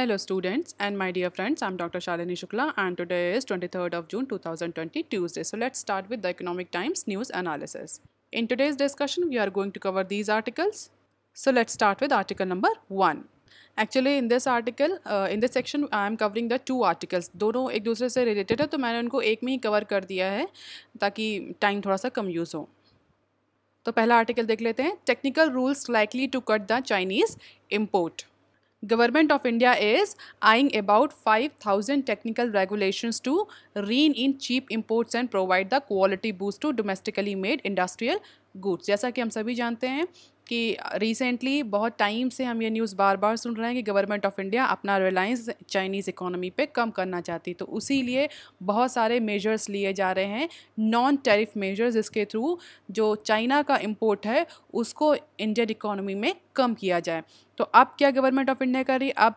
Hello students and my dear friends, I'm Dr. Shalini Shukla and today is 23rd of June 2020 Tuesday. So let's start with the Economic Times news analysis. In today's discussion, we are going to cover these articles. So let's start with article number 1. Actually in this article in this section I am covering the two articles दोनों एक दूसरे से related है तो मैंने उनको एक में ही कवर कर दिया है ताकि टाइम थोड़ा सा कम यूज़ हो तो पहला आर्टिकल देख लेते हैं technical rules likely to cut the Chinese import government of India is eyeing about five thousand technical regulation to rein in cheap imports and provide the quality boost to domestically made industrial goods जैसा कि हम सभी जानते हैं कि recently बहुत time से हम ये न्यूज़ बार बार सुन रहे हैं कि गवर्नमेंट ऑफ इंडिया अपना रिलायंस चाइनीज़ इकोनॉमी पे कम करना चाहती तो उसी लिए बहुत सारे मेजर्स लिए जा रहे हैं नॉन टैरिफ मेजर्स जिसके थ्रू जो चाइना का इम्पोर्ट है उसको इंडियन इकोनॉमी में कम किया जाए तो अब क्या गवर्नमेंट ऑफ इंडिया कर रही अब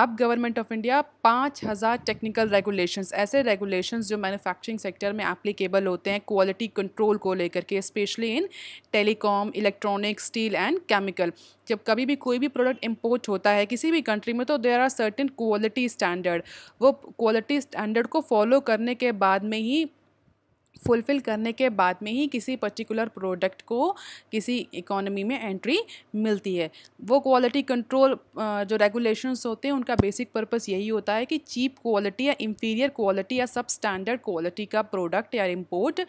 अब गवर्नमेंट ऑफ इंडिया पाँच हज़ार टेक्निकल रेगुलेशंस ऐसे रेगुलेशंस जो मैन्युफैक्चरिंग सेक्टर में एप्लीकेबल होते हैं क्वालिटी कंट्रोल को लेकर के specially in telecom electronics steel and chemical जब कभी भी कोई भी प्रोडक्ट इम्पोर्ट होता है किसी भी कंट्री में तो there are certain quality standard वो क्वालिटी स्टैंडर्ड को फॉलो करने के बाद में ही फुलफ़िल करने के बाद में ही किसी पर्टिकुलर प्रोडक्ट को किसी इकोनॉमी में एंट्री मिलती है वो क्वालिटी कंट्रोल जो रेगुलेशंस होते हैं उनका बेसिक पर्पस यही होता है कि चीप क्वालिटी या इंफीरियर क्वालिटी या सब स्टैंडर्ड क्वालिटी का प्रोडक्ट या इम्पोर्ट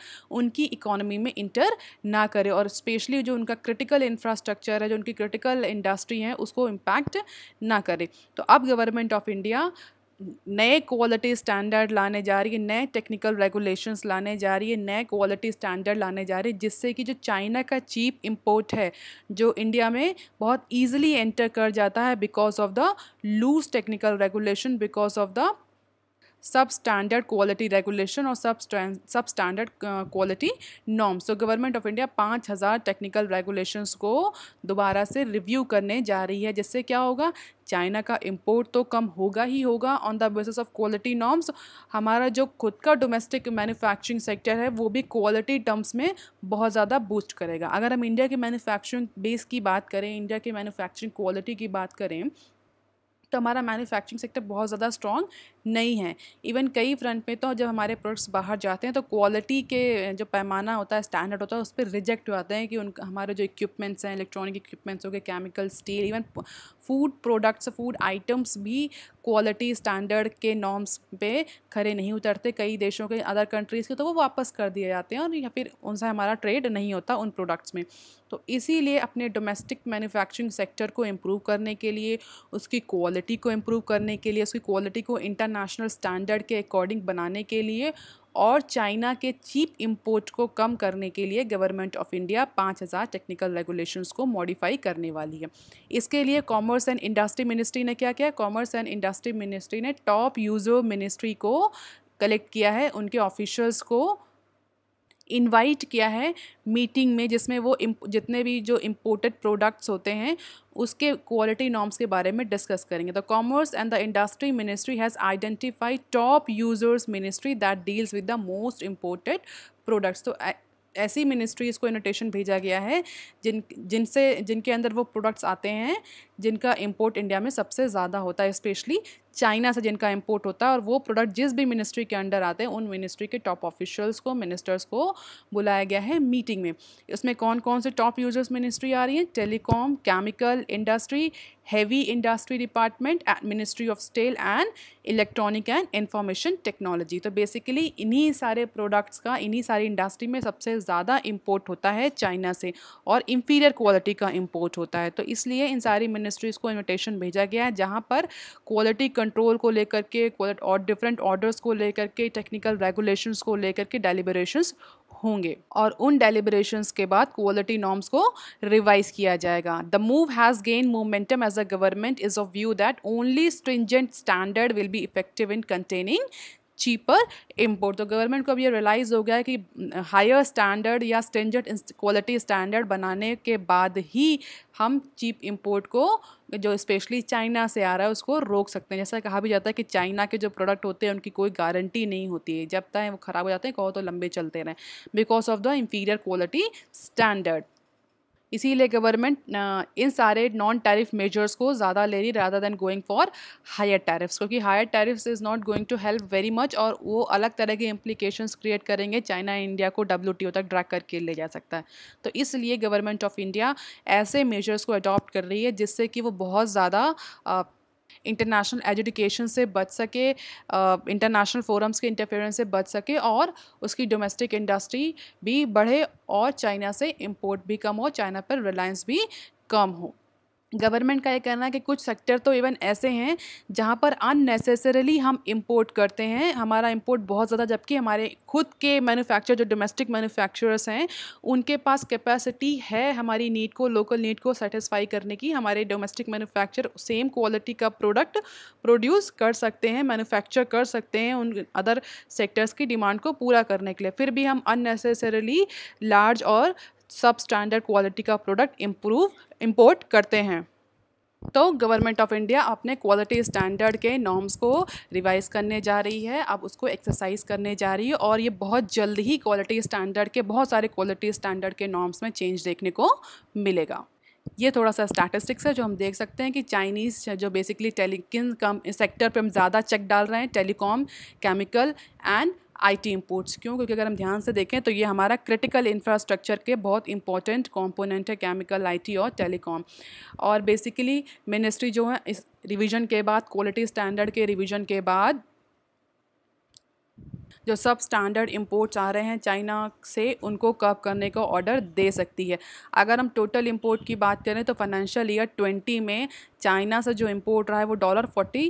उनकी इकोनॉमी में इंटर ना करे और स्पेशली जो उनका क्रिटिकल इंफ्रास्ट्रक्चर है जो उनकी क्रिटिकल इंडस्ट्री है उसको इम्पैक्ट ना करे तो अब गवर्नमेंट ऑफ इंडिया नए क्वालिटी स्टैंडर्ड लाने जा रही है नए टेक्निकल रेगुलेशंस लाने जा रही है नए क्वालिटी स्टैंडर्ड लाने जा रही है जिससे कि जो चाइना का चीप इंपोर्ट है जो इंडिया में बहुत ईजिली एंटर कर जाता है because of the loose technical regulation because of the sub standard quality regulation और sub sub standard quality norm so government of India पाँच हज़ार टेक्निकल रेगुलेशंस को दोबारा से रिव्यू करने जा रही है जिससे क्या होगा चाइना का इम्पोर्ट तो कम होगा ही होगा on the basis of quality norms हमारा जो खुद का डोमेस्टिक मैन्युफैक्चरिंग सेक्टर है वो भी क्वालिटी टर्म्स में बहुत ज़्यादा बूस्ट करेगा अगर हम इंडिया के मैन्युफैक्चरिंग बेस की बात करें इंडिया के मैन्युफैक्चरिंग क्वालिटी की बात करें तो हमारा मैन्युफैक्चरिंग सेक्टर बहुत ज़्यादा स्ट्रॉन्ग नहीं है इवन कई फ्रंट में तो जब हमारे प्रोडक्ट्स बाहर जाते हैं तो क्वालिटी के जो पैमाना होता है स्टैंडर्ड होता है उस पर रिजेक्ट हो जाते हैं कि उन हमारे जो इक्विपमेंट्स हैं इलेक्ट्रॉनिक इक्विपमेंट्स हो गए chemical steel even food products food items भी क्वालिटी स्टैंडर्ड के नॉर्म्स पे खड़े नहीं उतरते कई देशों के अदर कंट्रीज़ के तो वो वापस कर दिए जाते हैं और या फिर उनसे हमारा ट्रेड नहीं होता उन प्रोडक्ट्स में तो इसीलिए अपने डोमेस्टिक मैन्युफैक्चरिंग सेक्टर को इम्प्रूव करने के लिए उसकी क्वालिटी को इम्प्रूव करने के लिए उसकी क्वालिटी को इंटर इंटरनेशनल स्टैंडर्ड के अकॉर्डिंग बनाने के लिए और चाइना के चीप इंपोर्ट को कम करने के लिए government of India 5000 technical regulations को मॉडिफाई करने वाली है इसके लिए कॉमर्स एंड इंडस्ट्री मिनिस्ट्री ने क्या किया कॉमर्स एंड इंडस्ट्री मिनिस्ट्री ने टॉप यूज़र मिनिस्ट्री को कलेक्ट किया है उनके ऑफिशल्स को इनवाइट किया है मीटिंग में जिसमें वो जितने भी जो इम्पोर्टेड प्रोडक्ट्स होते हैं उसके क्वालिटी नॉर्म्स के बारे में डिस्कस करेंगे the commerce and the industry ministry has identify top users ministry that deals with the most imported products तो ऐसी मिनिस्ट्रीज़ को इनोटेशन भेजा गया है जिन जिनसे जिनके अंदर वो प्रोडक्ट्स आते हैं जिनका इम्पोर्ट इंडिया में सबसे ज़्यादा होता है स्पेशली चाइना से जिनका इम्पोर्ट होता है और वो प्रोडक्ट जिस भी मिनिस्ट्री के अंडर आते हैं उन मिनिस्ट्री के टॉप ऑफिशियल्स को मिनिस्टर्स को बुलाया गया है मीटिंग में इसमें कौन कौन से टॉप यूजर्स मिनिस्ट्री आ रही हैं telecom chemical industry heavy industry department ministry of steel and electronic and information technology तो बेसिकली इन्हीं सारे प्रोडक्ट्स का इन्हीं सारी इंडस्ट्री में सबसे ज़्यादा इम्पोर्ट होता है चाइना से और इंफीरियर क्वालिटी का इम्पोर्ट होता है तो इसलिए इन सारी मिनिस्ट्री मिनिस्ट्रीज़ को इन्विटेशन भेजा गया है जहाँ पर क्वालिटी कंट्रोल को लेकर के और डिफरेंट ऑर्डर्स को लेकर के टेक्निकल रेगुलेशंस को लेकर के डेलीबरेशंस होंगे और उन डेलीबरेशंस के बाद क्वालिटी नॉर्म्स को रिवाइज किया जाएगा the move has gain momentum as a government is of view that only stringent standard will be effective in containing cheaper import तो गवर्नमेंट को अब ये रियलाइज़ हो गया है कि हायर uh, स्टैंडर्ड या स्टेंजर्ड क्वालिटी स्टैंडर्ड बनाने के बाद ही हम चीप इम्पोर्ट को जो स्पेशली चाइना से आ रहा है उसको रोक सकते हैं जैसा कहा भी जाता है कि चाइना के जो प्रोडक्ट होते हैं उनकी कोई गारंटी नहीं होती है जब तक वो ख़राब हो जाते हैं कहो तो लंबे चलते रहें because of the inferior quality standard इसीलिए गवर्नमेंट इन सारे नॉन टैरिफ मेजर्स को ज़्यादा ले रही rather than going for higher tariffs क्योंकि higher tariffs is not going to help very much और वो अलग तरह के इम्प्लीकेशन क्रिएट करेंगे चाइना इंडिया को डब्ल्यू तक ड्रैक करके ले जा सकता है तो इसलिए गवर्नमेंट ऑफ इंडिया ऐसे मेजर्स को अडॉप्ट कर रही है जिससे कि वो बहुत ज़्यादा इंटरनेशनल एजुकेशन से बच सके इंटरनेशनल फोरम्स के इंटरफेरेंस से बच सके और उसकी डोमेस्टिक इंडस्ट्री भी बढ़े और चाइना से इम्पोर्ट भी कम हो चाइना पर रिलायंस भी कम हो गवर्नमेंट का ये कहना है कि कुछ सेक्टर तो इवन ऐसे हैं जहाँ पर अननेसेसरली हम इंपोर्ट करते हैं हमारा इंपोर्ट बहुत ज़्यादा जबकि हमारे खुद के मैन्युफैक्चर जो डोमेस्टिक मैन्युफैक्चरर्स हैं उनके पास कैपेसिटी है हमारी नीड को लोकल नीड को सेटिस्फाई करने की हमारे डोमेस्टिक मैन्युफैक्चर सेम क्वालिटी का प्रोडक्ट प्रोड्यूस कर सकते हैं मैनुफैक्चर कर सकते हैं उन अदर सेक्टर्स की डिमांड को पूरा करने के लिए फिर भी हम अननेसेसरली लार्ज और सब स्टैंडर्ड क्वालिटी का प्रोडक्ट इम्प्रूव इम्पोर्ट करते हैं तो गवर्नमेंट ऑफ इंडिया अपने क्वालिटी स्टैंडर्ड के नॉर्म्स को रिवाइज करने जा रही है अब उसको एक्सरसाइज करने जा रही है और ये बहुत जल्द ही क्वालिटी स्टैंडर्ड के बहुत सारे क्वालिटी स्टैंडर्ड के नॉर्म्स में चेंज देखने को मिलेगा ये थोड़ा सा स्टैटिस्टिक्स है जो हम देख सकते हैं कि चाइनीज़ जो बेसिकली किन कम सेक्टर पर हम ज़्यादा चेक डाल रहे हैं telecom chemical and IT imports क्यों क्योंकि अगर हम ध्यान से देखें तो ये हमारा क्रिटिकल इंफ्रास्ट्रक्चर के बहुत इंपॉर्टेंट कंपोनेंट है केमिकल आईटी और टेलीकॉम और बेसिकली मिनिस्ट्री जो है इस रिवीजन के बाद क्वालिटी स्टैंडर्ड के रिवीजन के बाद जो सब स्टैंडर्ड इंपोर्ट्स आ रहे हैं चाइना से उनको कब करने का ऑर्डर दे सकती है अगर हम टोटल इंपोर्ट की बात करें तो फाइनेंशियल ईयर ट्वेंटी में चाइना से जो इंपोर्ट रहा है वो dollar forty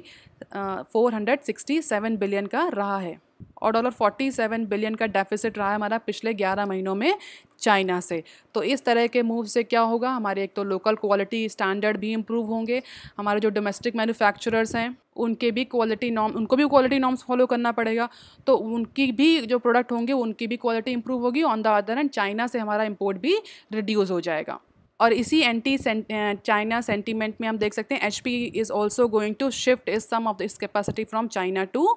four hundred sixty seven billion का रहा है और डॉलर फोर्टी सेवन बिलियन का डेफिसिट रहा है हमारा पिछले ग्यारह महीनों में चाइना से तो इस तरह के मूव से क्या होगा हमारे एक तो लोकल क्वालिटी स्टैंडर्ड भी इम्प्रूव होंगे हमारे जो डोमेस्टिक मैन्युफैक्चरर्स हैं उनके भी क्वालिटी नॉर्म उनको भी क्वालिटी नॉर्म्स फॉलो करना पड़ेगा तो उनकी भी जो प्रोडक्ट होंगे उनकी भी क्वालिटी इंप्रूव होगी on the other end China से हमारा इम्पोर्ट भी रिड्यूस हो जाएगा और इसी एंटी चाइना सेंटीमेंट में हम देख सकते हैं H P is also going to shift is some of this capacity from China to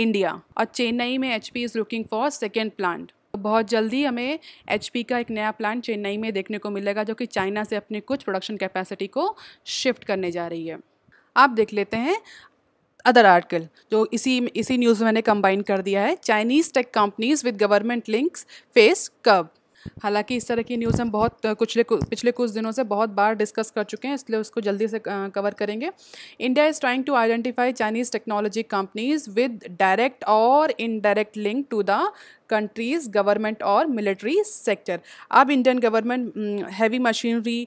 India और चेन्नई में H P is looking for second plant बहुत जल्दी हमें एच का एक नया प्लांट चेन्नई में देखने को मिलेगा जो कि चाइना से अपनी कुछ प्रोडक्शन कैपेसिटी को शिफ्ट करने जा रही है आप देख लेते हैं अदर आर्टिकल जो इसी इसी न्यूज़ में मैंने कंबाइन कर दिया है Chinese tech companies with government links face कब हालांकि इस तरह की न्यूज़ हम बहुत कुछ पिछले कुछ दिनों से बहुत बार डिस्कस कर चुके हैं इसलिए उसको जल्दी से कवर करेंगे India is trying to identify Chinese technology companies with direct और indirect link to the countries government और मिलिट्री सेक्टर अब Indian government heavy machinery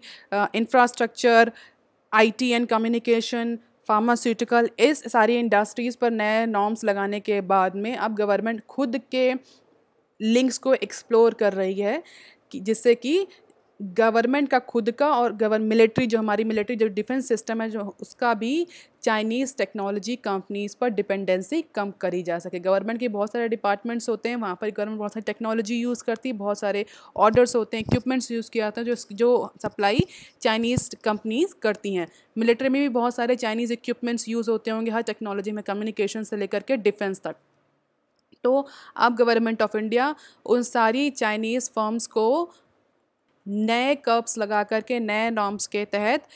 infrastructure IT and communication pharmaceutical इस सारी इंडस्ट्रीज़ पर नए नॉर्म्स लगाने के बाद में अब गवर्नमेंट खुद के लिंक्स को एक्सप्लोर कर रही है कि जिससे कि गवर्नमेंट का खुद का और गवर मिलिट्री जो हमारी मिलिट्री जो डिफेंस सिस्टम है जो उसका भी चाइनीज़ टेक्नोलॉजी कंपनीज़ पर डिपेंडेंसी कम करी जा सके गवर्नमेंट के बहुत सारे डिपार्टमेंट्स होते हैं वहाँ पर गवर्नमेंट बहुत सारी टेक्नोलॉजी यूज़ करती है बहुत सारे ऑर्डर्स होते हैं इक्विपमेंट्स यूज़ किया जाता है जो जो सप्लाई चाइनीज़ कंपनीज़ करती हैं मिलिट्री में भी बहुत सारे चाइनीज़ इक्विपमेंट्स यूज़ होते होंगे हर टेक्नोलॉजी में कम्युनिकेशन से लेकर के डिफेंस तक तो अब गवर्नमेंट ऑफ इंडिया उन सारी चाइनीज़ फर्म्स को नए कर्ब्स लगा करके नए नॉर्म्स के तहत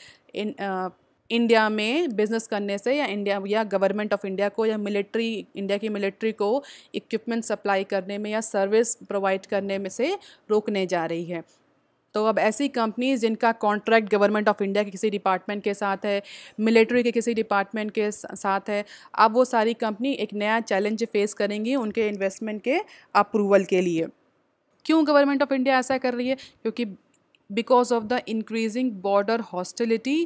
इन आ, इंडिया में बिज़नेस करने से या इंडिया या गवर्नमेंट ऑफ इंडिया को या मिलिट्री इंडिया की मिलिट्री को इक्विपमेंट सप्लाई करने में या सर्विस प्रोवाइड करने में से रोकने जा रही है तो अब ऐसी कंपनीज जिनका कॉन्ट्रैक्ट गवर्नमेंट ऑफ इंडिया के किसी डिपार्टमेंट के साथ है मिलिट्री के किसी डिपार्टमेंट के साथ है अब वो सारी कंपनी एक नया चैलेंज फेस करेंगी उनके इन्वेस्टमेंट के अप्रूवल के लिए क्यों गवर्नमेंट ऑफ इंडिया ऐसा कर रही है क्योंकि because of the increasing border hostility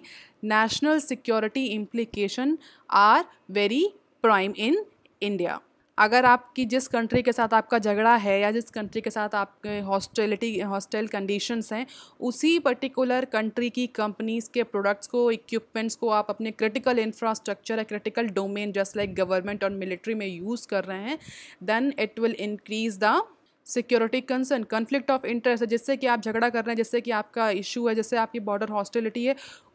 national security implication are very prime in India अगर आपकी जिस कंट्री के साथ आपका झगड़ा है या जिस कंट्री के साथ आपके हॉस्टेलिटी हॉस्टेल कंडीशंस हैं उसी पर्टिकुलर कंट्री की कंपनीज़ के प्रोडक्ट्स को इक्विपमेंट्स को आप अपने क्रिटिकल इंफ्रास्ट्रक्चर या critical domain just like government और मिलिट्री में यूज़ कर रहे हैं then it will increase the security concern conflict of interest है जिससे कि आप झगड़ा कर रहे हैं जिससे कि आपका इशू है जिससे आपकी बॉर्डर हॉस्टिलिटी है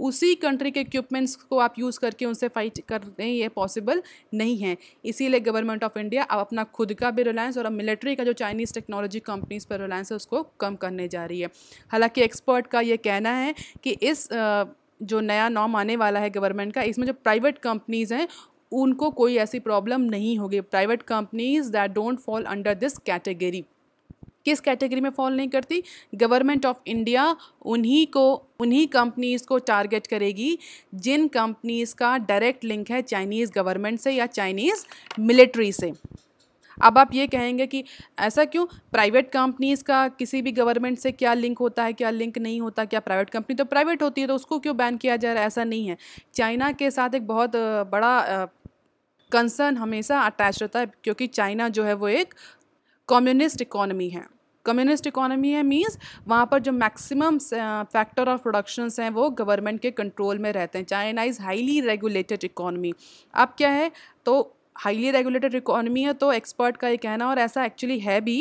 उसी कंट्री के इक्विपमेंट्स को आप यूज़ करके उनसे फाइट कर रहे हैं ये पॉसिबल नहीं है इसीलिए गवर्नमेंट ऑफ इंडिया अब अपना खुद का भी रिलायंस और अब मिलिट्री का जो चाइनीज़ टेक्नोलॉजी कंपनीज पर रिलायंस है उसको कम करने जा रही है हालांकि एक्सपर्ट का ये कहना है कि इस जो नया नॉम आने वाला है गवर्नमेंट का इसमें जो प्राइवेट कंपनीज़ हैं उनको कोई ऐसी प्रॉब्लम नहीं होगी private companies that don't fall under this category किस कैटेगरी में फॉल नहीं करती गवर्नमेंट ऑफ इंडिया उन्हीं को उन्हीं कंपनीज़ को टारगेट करेगी जिन कंपनीज़ का डायरेक्ट लिंक है चाइनीज़ गवर्नमेंट से या चाइनीज़ मिलिट्री से अब आप ये कहेंगे कि ऐसा क्यों प्राइवेट कंपनीज़ का किसी भी गवर्नमेंट से क्या लिंक होता है क्या लिंक नहीं होता क्या प्राइवेट कंपनी तो प्राइवेट होती है तो उसको क्यों बैन किया जा रहा है ऐसा नहीं है चाइना के साथ एक बहुत बड़ा कंसर्न हमेशा अटैच रहता है क्योंकि चाइना जो है वो एक कम्युनिस्ट इकोनॉमी है कम्युनिस्ट इकोनॉमी है मीन्स वहाँ पर जो मैक्सिमम फैक्टर ऑफ प्रोडक्शंस हैं वो गवर्नमेंट के कंट्रोल में रहते हैं China is highly regulated economy अब क्या है तो हाईली रेगुलेटेड इकोनॉमी है तो एक्सपर्ट का ये कहना और ऐसा एक्चुअली है भी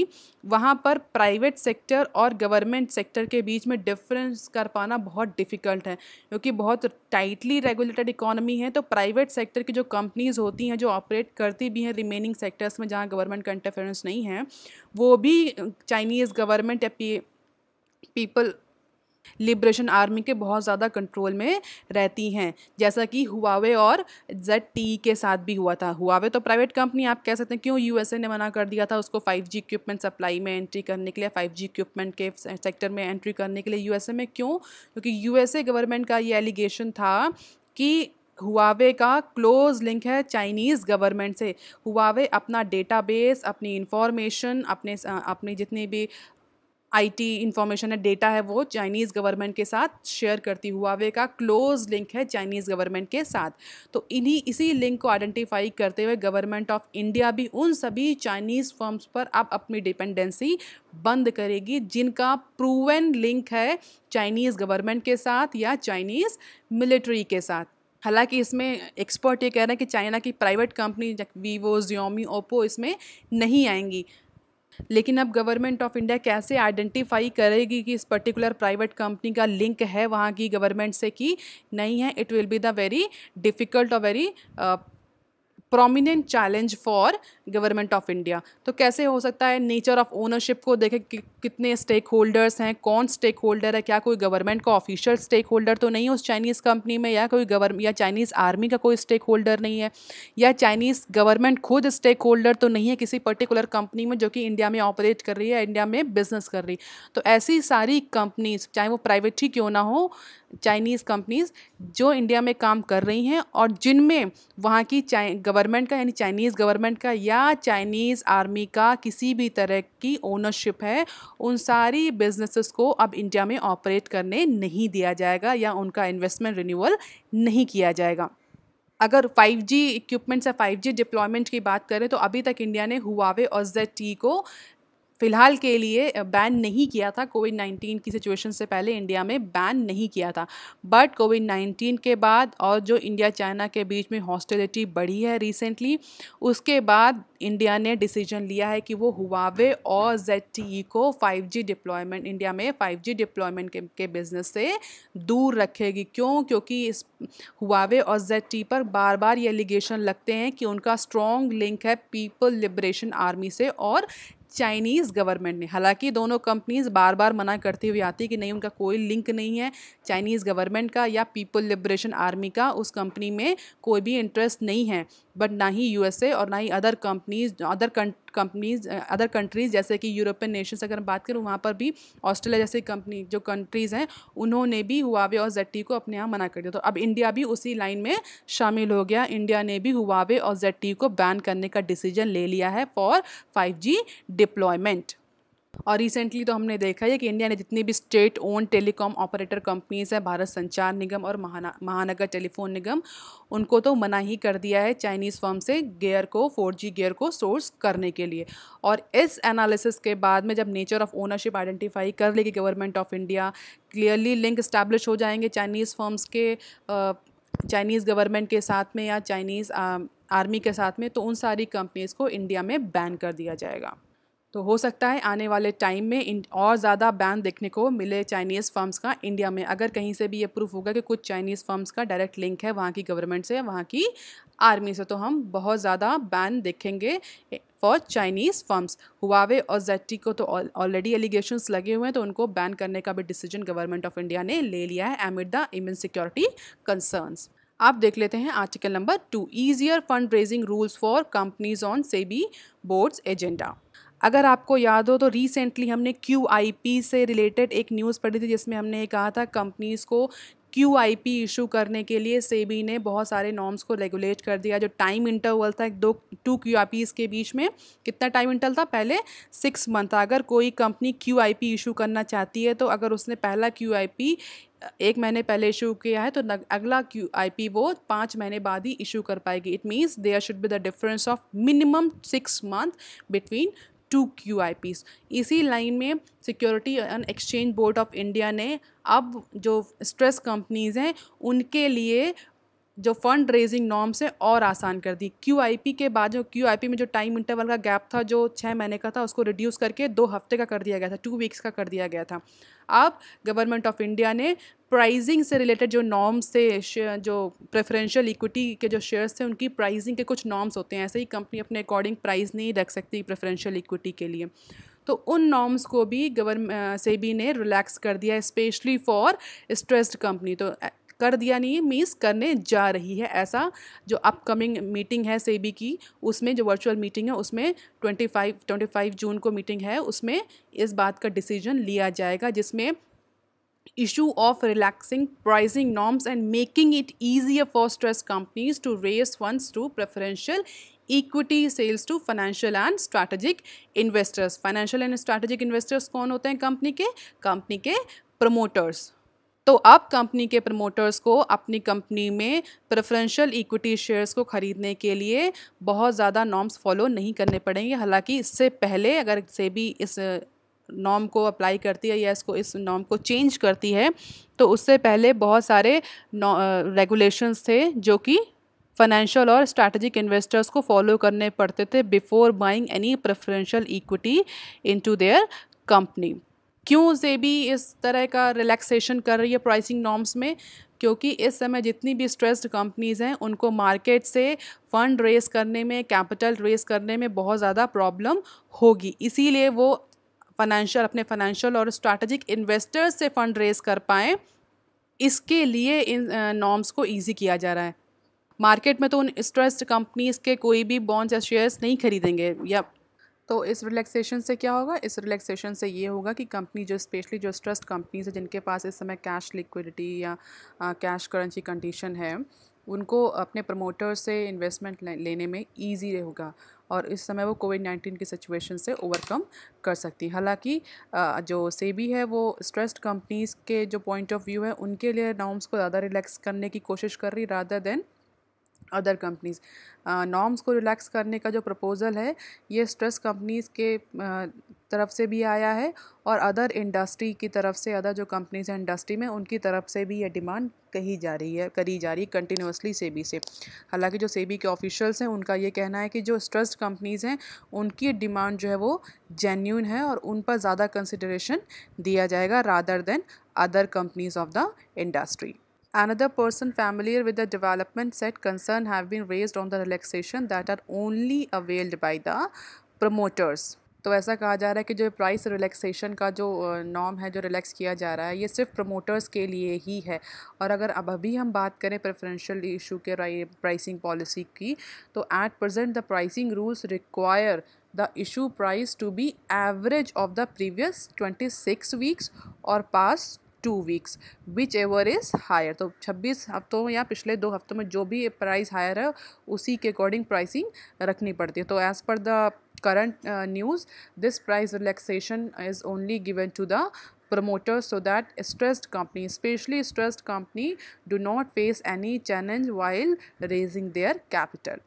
वहाँ पर प्राइवेट सेक्टर और गवर्नमेंट सेक्टर के बीच में डिफरेंस कर पाना बहुत डिफ़िकल्ट है क्योंकि बहुत टाइटली रेगुलेटेड इकोनॉमी है तो प्राइवेट सेक्टर की जो कंपनीज़ होती हैं जो ऑपरेट करती भी हैं रिमेनिंग सेक्टर्स में जहाँ गवर्नमेंट का इंटरफेरेंस नहीं है वो भी चाइनीज़ गवर्नमेंट या पीपल लिब्रेशन आर्मी के बहुत ज़्यादा कंट्रोल में रहती हैं जैसा कि हुआवे और जेड टी के साथ भी हुआ था हुआवे तो प्राइवेट कंपनी आप कह सकते हैं क्यों यू ने मना कर दिया था उसको 5G इक्विपमेंट सप्लाई में एंट्री करने के लिए 5G इक्विपमेंट के सेक्टर में एंट्री करने के लिए यू में क्यों क्योंकि यू गवर्नमेंट का ये एलिगेशन था कि हुआवे का क्लोज लिंक है चाइनीज़ गवर्नमेंट से हुआवे अपना डेटाबेस अपनी इंफॉर्मेशन अपने अपनी जितनी भी आईटी इंफॉर्मेशन है डेटा है वो चाइनीज़ गवर्नमेंट के साथ शेयर करती हुआ वे का क्लोज लिंक है चाइनीज़ गवर्नमेंट के साथ तो इन्हीं इसी लिंक को आइडेंटिफाई करते हुए गवर्नमेंट ऑफ इंडिया भी उन सभी चाइनीज़ फर्म्स पर अब अपनी डिपेंडेंसी बंद करेगी जिनका प्रूवन लिंक है चाइनीज़ गवर्नमेंट के साथ या चाइनीज़ मिलिट्री के साथ हालांकि इसमें एक्सपर्ट ये कह रहे हैं कि चाइना की private company Vivo Xiaomi Oppo इसमें नहीं आएंगी लेकिन अब गवर्नमेंट ऑफ इंडिया कैसे आइडेंटिफाई करेगी कि इस पर्टिकुलर प्राइवेट कंपनी का लिंक है वहाँ की गवर्नमेंट से कि नहीं है it will be the very difficult और very prominent challenge for government of India तो कैसे हो सकता है नेचर ऑफ ओनरशिप को देखें कि, कितने स्टेक होल्डर्स हैं कौन स्टेक होल्डर है क्या कोई गवर्नमेंट का ऑफिशियल स्टेक होल्डर तो नहीं है उस चाइनीज़ कंपनी में या कोई गवर्न या चाइनीज़ आर्मी का कोई स्टेक होल्डर नहीं है या चाइनीज़ गवर्नमेंट खुद स्टेक होल्डर तो नहीं है किसी पर्टिकुलर कंपनी में जो कि इंडिया में ऑपरेट कर रही है इंडिया में बिजनेस कर रही तो ऐसी सारी कंपनीज चाहे वो प्राइवेट ही क्यों ना हो चाइनीज़ कंपनीज़ जो इंडिया में काम कर रही हैं और जिनमें वहाँ की गवर्नमेंट का यानी चाइनीज़ गवर्नमेंट का या चाइनीज़ आर्मी का किसी भी तरह की ओनरशिप है उन सारी बिजनेसेस को अब इंडिया में ऑपरेट करने नहीं दिया जाएगा या उनका इन्वेस्टमेंट रिन्यूअल नहीं किया जाएगा अगर 5G इक्विपमेंट्स या 5G डिप्लॉयमेंट की बात करें तो अभी तक इंडिया ने हुआवे और जेड टी को फ़िलहाल के लिए बैन नहीं किया था कोविड नाइन्टीन की सिचुएशन से पहले इंडिया में बैन नहीं किया था बट कोविड नाइन्टीन के बाद और जो इंडिया चाइना के बीच में हॉस्टिलिटी बढ़ी है रिसेंटली उसके बाद इंडिया ने डिसीजन लिया है कि वो हुआवे और जेड e को 5G डिप्लॉयमेंट इंडिया में 5G डिप्लॉयमेंट के, के बिज़नेस से दूर रखेगी क्यों क्योंकि इस हुआवे और जेड e पर बार बार ये एलिगेशन लगते हैं कि उनका स्ट्रॉन्ग लिंक है पीपल लिबरेशन आर्मी से और चाइनीज़ गवर्नमेंट ने हालांकि दोनों कंपनीज़ बार बार मना करती हुई आती कि नहीं उनका कोई लिंक नहीं है चाइनीज़ गवर्नमेंट का या पीपल लिबरेशन आर्मी का उस कंपनी में कोई भी इंटरेस्ट नहीं है बट ना ही यूएसए और ना ही अदर कंपनीज अदर कंट कंपनीज अदर कंट्रीज़ जैसे कि यूरोपियन नेशंस अगर हम बात करें वहाँ पर भी ऑस्ट्रेलिया जैसी कंपनी जो कंट्रीज़ हैं उन्होंने भी हुआवे और जेट्टी को अपने यहाँ मना कर दिया तो अब इंडिया भी उसी लाइन में शामिल हो गया इंडिया ने भी हुआवे और जेट्टी को बैन करने का डिसीजन ले लिया है फॉर फाइव डिप्लॉयमेंट और रिसेंटली तो हमने देखा है कि इंडिया ने जितनी भी state own telecom operator companies हैं भारत संचार निगम और महाना महानगर टेलीफोन निगम उनको तो मना ही कर दिया है चाइनीज़ फर्म से गेयर को फोर गेयर को सोर्स करने के लिए और इस एनालिसिस के बाद में जब नेचर ऑफ ओनरशिप आइडेंटिफाई कर लेगी government of India clearly link establish हो जाएंगे चाइनीज़ फर्म्स के चाइनीज़ गवर्नमेंट के साथ में या चाइनीज़ आर्मी के साथ में तो उन सारी कंपनीज़ को इंडिया में बैन कर दिया जाएगा तो हो सकता है आने वाले टाइम में और ज़्यादा बैन देखने को मिले चाइनीज़ फर्म्स का इंडिया में अगर कहीं से भी ये प्रूफ होगा कि कुछ चाइनीज़ फर्म्स का डायरेक्ट लिंक है वहाँ की गवर्नमेंट से वहाँ की आर्मी से तो हम बहुत ज़्यादा बैन देखेंगे फॉर चाइनीज़ फर्म्स हुआवे और जेटी को तो ऑलरेडी एलिगेशन लगे हुए हैं तो उनको बैन करने का भी डिसीजन गवर्नमेंट ऑफ इंडिया ने ले लिया है amid the imminent security concerns आप देख लेते हैं article number two easier fund raising rules for companies on SEBI boards agenda अगर आपको याद हो तो रिसेंटली हमने क्यू से रिलेटेड एक न्यूज़ पढ़ी थी जिसमें हमने कहा था कंपनीज़ को क्यू आई पी इशू करने के लिए सेबी ने बहुत सारे नॉर्म्स को रेगुलेट कर दिया जो टाइम इंटरवल था दो टू क्यू आई पीज़ के बीच में कितना टाइम इंटरवल था पहले सिक्स मंथ अगर कोई company Q I P issue करना चाहती है तो अगर उसने पहला क्यू आई पी एक महीने पहले इशू किया है तो अगला क्यू आई पी वो पाँच महीने बाद ही इशू कर पाएगी it means there should be the difference of minimum six month between two Q I Ps इसी लाइन में security and exchange board of India ने अब जो स्ट्रेस कंपनीज़ हैं उनके लिए जो फंड रेजिंग नॉर्म्स हैं और आसान कर दी क्यू के बाद जो क्यू में जो टाइम इंटरवल का गैप था जो छः महीने का था उसको रिड्यूस करके दो हफ्ते का कर दिया गया था टू वीक्स का कर दिया गया था अब गवर्नमेंट ऑफ इंडिया ने प्राइजिंग से रिलेटेड जो नॉर्म्स थे जो प्रेफरेंशियल इक्विटी के जो शेयर्स थे उनकी प्राइजिंग के कुछ नॉर्म्स होते हैं ऐसे ही कंपनी अपने अकॉर्डिंग प्राइस नहीं रख सकती प्रेफरेंशियल इक्विटी के लिए तो उन नॉर्म्स को भी गवर्न सेबी ने रिलैक्स कर दिया स्पेशली फॉर स्ट्रेस्ड कंपनी तो कर दिया नहीं है मीन्स करने जा रही है ऐसा जो अपकमिंग मीटिंग है सेबी की उसमें जो वर्चुअल मीटिंग है उसमें twenty five twenty five June को मीटिंग है उसमें इस बात का डिसीजन लिया जाएगा जिसमें issue of relaxing pricing norms and making it easy for stress companies to raise once to preferential equity sales to financial and strategic investors financial and strategic investors कौन होते हैं कंपनी के कंपनी के promoters तो अब company के promoters को अपनी कंपनी में प्रेफरेंशियल इक्विटी शेयर्स को ख़रीदने के लिए बहुत ज़्यादा नॉर्म्स फॉलो नहीं करने पड़ेंगे हालांकि इससे पहले अगर से भी इस नॉर्म को अप्लाई करती है या इसको इस नॉर्म को चेंज करती है तो उससे पहले बहुत सारे रेगुलेशंस थे जो कि फाइनेंशियल और स्ट्रैटेजिक इन्वेस्टर्स को फॉलो करने पड़ते थे before buying any preferential equity into their company क्यों से भी इस तरह का रिलैक्सेशन कर रही है प्राइसिंग नॉर्म्स में क्योंकि इस समय जितनी भी स्ट्रेस्ड कंपनीज़ हैं उनको मार्केट से फ़ंड रेस करने में कैपिटल रेस करने में बहुत ज़्यादा प्रॉब्लम होगी इसीलिए वो फाइनेंशियल अपने फाइनेंशियल और स्ट्रैटेजिक इन्वेस्टर्स से फ़ंड रेस कर पाएँ इसके लिए इन नॉर्म्स को ईजी किया जा रहा है मार्केट में तो उन स्ट्रेस्ड कंपनीज़ के कोई भी बॉन्ड्स या शेयर्स नहीं खरीदेंगे या तो इस रिलैक्सेशन से क्या होगा इस रिलैक्सेशन से ये होगा कि कंपनी जो स्पेशली जो ट्रस्ट कंपनीज है जिनके पास इस समय कैश लिक्विडिटी या कैश करेंसी कंडीशन है उनको अपने प्रमोटर से इन्वेस्टमेंट लेने में ईजी होगा और इस समय वो कोविड नाइन्टीन की सिचुएशन से ओवरकम कर सकती हालांकि जो सेबी है वो स्ट्रेस्ड कंपनीज़ के जो पॉइंट ऑफ व्यू है उनके लिए नॉर्म्स को ज़्यादा रिलैक्स करने की कोशिश कर रही rather than other companies norms को रिलैक्स करने का जो प्रपोज़ल है ये स्ट्रेस कंपनीज़ के uh, तरफ से भी आया है और अदर इंडस्ट्री की तरफ से अदर जो कंपनीज़ हैं इंडस्ट्री में उनकी तरफ से भी ये डिमांड कही जा रही है करी जा रही है कंटिन्यूसली सेबी से हालांकि जो सेबी के ऑफिशियल्स हैं उनका ये कहना है कि जो स्ट्रेस कंपनीज़ हैं उनकी डिमांड जो है वो जेन्यून है और उन पर ज़्यादा कंसिडरेशन दिया जाएगा rather than other companies of the industry another person familiar with the development said concern have been raised on the relaxation that are only availed by the promoters तो ऐसा कहा जा रहा है कि जो प्राइस रिलैक्सेशन का जो नॉम है जो रिलैक्स किया जा रहा है ये सिर्फ प्रमोटर्स के लिए ही है और अगर अब अभी हम बात करें प्रेफरेंशियल इशू के प्राइसिंग पॉलिसी की तो at present the pricing rules require the issue price to be average of the previous twenty six weeks और past two weeks whichever is higher तो छब्बीस हफ्तों या पिछले दो हफ्तों में जो भी प्राइस हायर है उसी के अकॉर्डिंग प्राइसिंग रखनी पड़ती है तो as per the current news this price relaxation is only given to the promoter so that stressed company specially stressed company do not face any challenge while raising their capital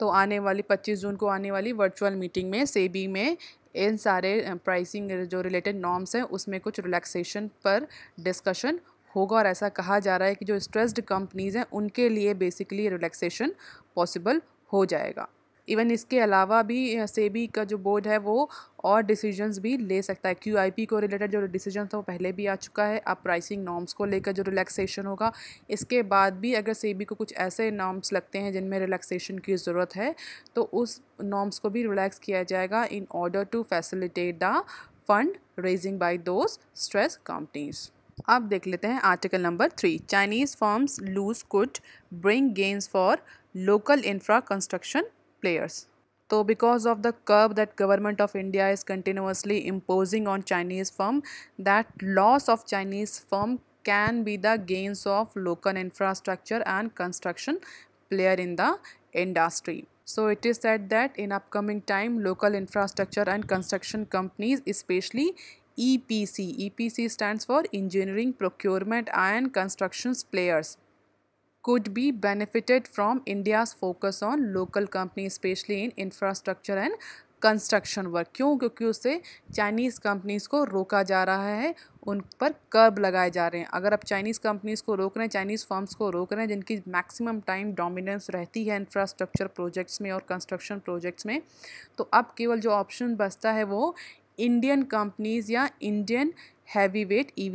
तो आने वाली 25 जून को आने वाली वर्चुअल मीटिंग में सेबी में इन सारे pricing जो रिलेटेड नॉर्म्स हैं उसमें कुछ रिलैक्सेशन पर डिस्कशन होगा और ऐसा कहा जा रहा है कि जो स्ट्रेस्ड कंपनीज़ हैं उनके लिए बेसिकली रिलैक्सेशन पॉसिबल हो जाएगा इवन इसके अलावा भी सेबी का जो बोर्ड है वो और डिसीजंस भी ले सकता है क्यू को रिलेटेड जो डिसीजन था वो पहले भी आ चुका है अब प्राइसिंग नॉर्म्स को लेकर जो रिलैक्सेशन होगा इसके बाद भी अगर सेबी को कुछ ऐसे नॉर्म्स लगते हैं जिनमें रिलैक्सेशन की ज़रूरत है तो उस नॉर्म्स को भी रिलैक्स किया जाएगा in order to facilitate the fund raising by those stress companies अब देख लेते हैं article number three Chinese firms lose could bring gains for local infra construction players so because of the curb that government of india is continuously imposing on chinese firm that loss of chinese firm can be the gains of local infrastructure and construction player in the industry so it is said that in upcoming time local infrastructure and construction companies especially EPC. EPC stands for Engineering Procurement and Constructions Players could be benefited from India's focus on local companies, especially in infrastructure and construction work क्यों क्योंकि उससे Chinese companies को रोका जा रहा है उन पर कर्ब लगाए जा रहे हैं अगर आप चाइनीज़ कंपनीज़ को रोक रहे हैं चाइनीज़ फर्म्स को रोक रहे हैं जिनकी मैक्सिमम टाइम डोमिनेंस रहती है इंफ्रास्ट्रक्चर प्रोजेक्ट्स में और कंस्ट्रक्शन प्रोजेक्ट्स में तो अब केवल जो ऑप्शन बचता है वो इंडियन कंपनीज़ या इंडियन हैवी वेट ई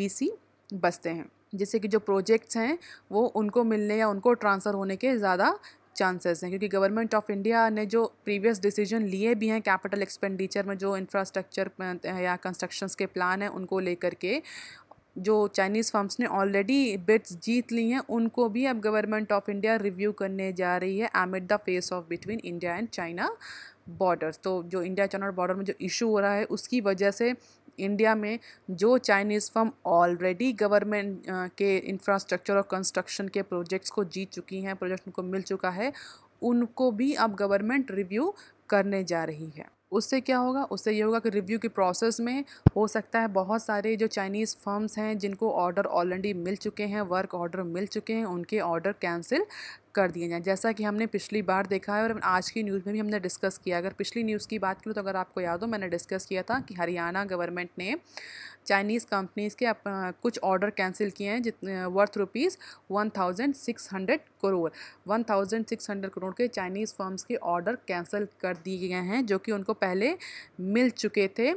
बचते हैं जिससे कि जो प्रोजेक्ट्स हैं वो उनको मिलने या उनको ट्रांसफ़र होने के ज़्यादा चांसेस हैं क्योंकि गवर्नमेंट ऑफ इंडिया ने जो प्रीवियस डिसीजन लिए भी हैं कैपिटल एक्सपेंडिचर में जो इंफ्रास्ट्रक्चर या कंस्ट्रक्शंस के प्लान हैं उनको लेकर के जो चाइनीज़ फर्म्स ने ऑलरेडी बिट्स जीत ली हैं उनको भी अब गवर्नमेंट ऑफ इंडिया रिव्यू करने जा रही है amid the face off between India and China border तो जो इंडिया चाइना बॉर्डर में जो इशू हो रहा है उसकी वजह से इंडिया में जो चाइनीज़ फर्म ऑलरेडी गवर्नमेंट के इंफ्रास्ट्रक्चर और कंस्ट्रक्शन के प्रोजेक्ट्स को जीत चुकी हैं प्रोजेक्ट उनको मिल चुका है उनको भी अब गवर्नमेंट रिव्यू करने जा रही है उससे क्या होगा उससे ये होगा कि रिव्यू के प्रोसेस में हो सकता है बहुत सारे जो चाइनीज़ फर्म्स हैं जिनको ऑर्डर ऑलरेडी मिल चुके हैं वर्क ऑर्डर मिल चुके हैं उनके ऑर्डर कैंसिल कर दिए जाएँ जैसा कि हमने पिछली बार देखा है और आज की न्यूज़ में भी हमने डिस्कस किया अगर पिछली न्यूज़ की बात करूँ तो अगर आपको याद हो मैंने डिस्कस किया था कि हरियाणा गवर्नमेंट ने चाइनीज़ कंपनीज़ के अप, कुछ ऑर्डर कैंसिल किए हैं जित worth rupees one thousand six hundred crore one thousand six hundred crore के चाइनीज़ फर्म्स के ऑर्डर कैंसिल कर दिए गए हैं जो कि उनको पहले मिल चुके थे